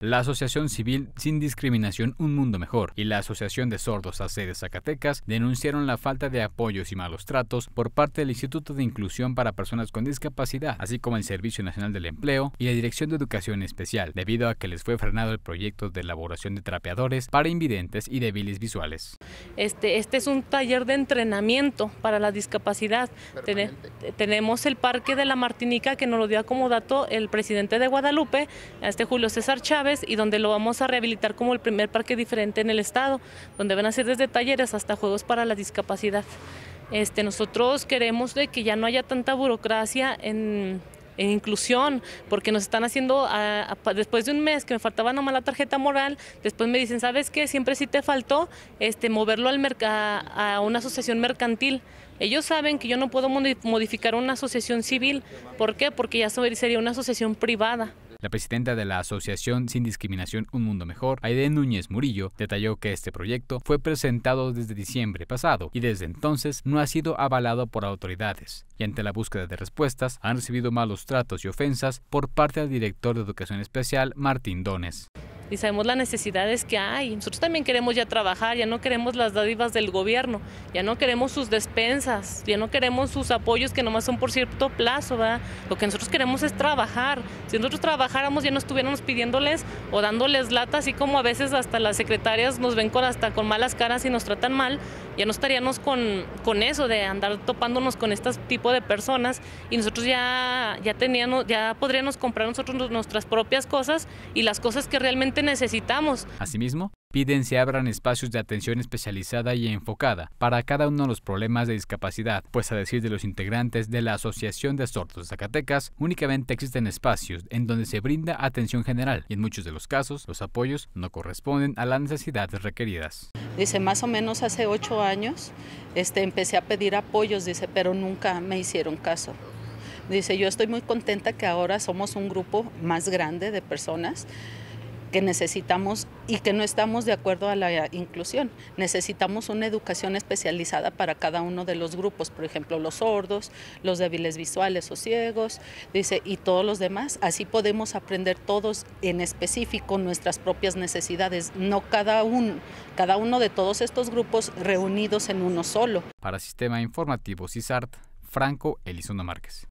la Asociación Civil Sin Discriminación Un Mundo Mejor y la Asociación de Sordos a de Zacatecas denunciaron la falta de apoyos y malos tratos por parte del Instituto de Inclusión para Personas con Discapacidad, así como el Servicio Nacional del Empleo y la Dirección de Educación Especial, debido a que les fue frenado el proyecto de elaboración de trapeadores para invidentes y débiles visuales. Este, este es un taller de entrenamiento para la discapacidad. tenemos el Parque de la Martinica que nos lo dio como dato el presidente de Guadalupe, este Julio César Chávez, y donde lo vamos a rehabilitar como el primer parque diferente en el estado, donde van a ser desde talleres hasta juegos para la discapacidad. Este, nosotros queremos de que ya no haya tanta burocracia en, inclusión, porque nos están haciendo, después de un mes que me faltaba nomás la tarjeta moral, después me dicen, ¿sabes qué? Siempre sí te faltó este, moverlo al a, a una asociación mercantil. Ellos saben que yo no puedo modificar una asociación civil. ¿Por qué? Porque ya sería una asociación privada. La presidenta de la Asociación Sin Discriminación Un Mundo Mejor, Aide Núñez Murillo, detalló que este proyecto fue presentado desde diciembre pasado y desde entonces no ha sido avalado por autoridades y ante la búsqueda de respuestas han recibido malos tratos y ofensas por parte del director de Educación Especial, Martín Dones y sabemos las necesidades que hay. Nosotros también queremos ya trabajar, ya no queremos las dádivas del gobierno, ya no queremos sus despensas, ya no queremos sus apoyos que nomás son por cierto plazo, ¿verdad? Lo que nosotros queremos es trabajar. Si nosotros trabajáramos ya no estuviéramos pidiéndoles o dándoles lata, así como a veces hasta las secretarias nos ven con, hasta con malas caras y nos tratan mal, ya no estaríamos con, con eso de andar topándonos con este tipos de personas y nosotros ya, ya teníamos, ya podríamos comprar nosotros nuestras propias cosas y las cosas que realmente necesitamos. Asimismo, piden se abran espacios de atención especializada y enfocada para cada uno de los problemas de discapacidad, pues a decir de los integrantes de la Asociación de Sordos Zacatecas, únicamente existen espacios en donde se brinda atención general y en muchos de los casos los apoyos no corresponden a las necesidades requeridas. Dice, más o menos hace ocho años este, empecé a pedir apoyos, dice, pero nunca me hicieron caso. Dice, yo estoy muy contenta que ahora somos un grupo más grande de personas que necesitamos y que no estamos de acuerdo a la inclusión. Necesitamos una educación especializada para cada uno de los grupos, por ejemplo, los sordos, los débiles visuales o ciegos, dice, y todos los demás. Así podemos aprender todos en específico nuestras propias necesidades, no cada uno, cada uno de todos estos grupos reunidos en uno solo. Para Sistema Informativo CISART, Franco Elizondo Márquez.